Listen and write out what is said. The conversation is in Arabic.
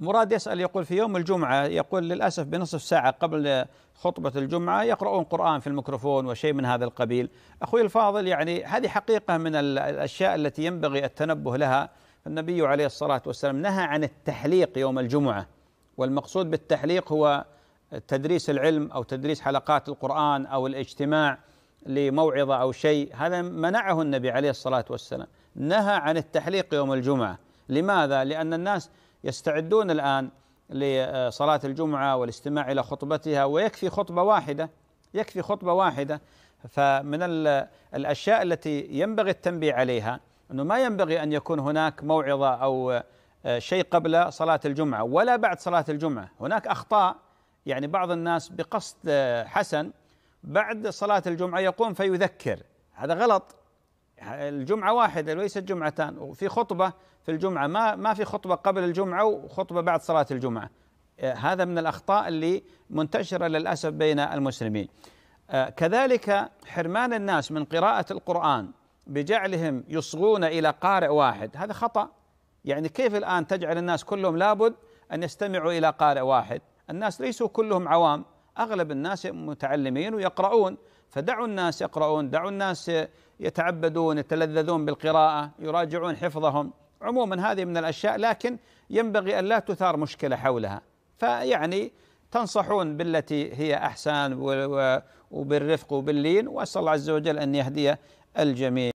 مراد يسأل يقول في يوم الجمعة يقول للأسف بنصف ساعة قبل خطبة الجمعة يقرؤون قرآن في الميكروفون وشيء من هذا القبيل أخوي الفاضل يعني هذه حقيقة من الأشياء التي ينبغي التنبه لها النبي عليه الصلاة والسلام نهى عن التحليق يوم الجمعة والمقصود بالتحليق هو تدريس العلم أو تدريس حلقات القرآن أو الاجتماع لموعظة أو شيء هذا منعه النبي عليه الصلاة والسلام نهى عن التحليق يوم الجمعة لماذا؟ لأن الناس يستعدون الآن لصلاة الجمعة والاستماع إلى خطبتها ويكفي خطبة واحدة يكفي خطبة واحدة فمن الأشياء التي ينبغي التنبيه عليها أنه ما ينبغي أن يكون هناك موعظة أو آه، شيء قبل صلاة الجمعة ولا بعد صلاة الجمعة هناك أخطاء يعني بعض الناس بقصد آه، حسن بعد صلاة الجمعة يقوم فيذكر هذا غلط الجمعة واحدة وليست جمعتان وفي خطبة في الجمعة ما ما في خطبة قبل الجمعة وخطبة بعد صلاة الجمعة آه، هذا من الأخطاء اللي منتشرة للأسف بين المسلمين آه، كذلك حرمان الناس من قراءة القرآن بجعلهم يصغون إلى قارئ واحد هذا خطأ يعني كيف الآن تجعل الناس كلهم لابد أن يستمعوا إلى قارئ واحد الناس ليسوا كلهم عوام أغلب الناس متعلمين ويقرؤون فدعوا الناس يقرؤون دعوا الناس يتعبدون يتلذذون بالقراءة يراجعون حفظهم عموما هذه من الأشياء لكن ينبغي أن لا تثار مشكلة حولها فيعني تنصحون بالتي هي أحسن وبالرفق وباللين وأسأل الله عز وجل أن يهدي الجميع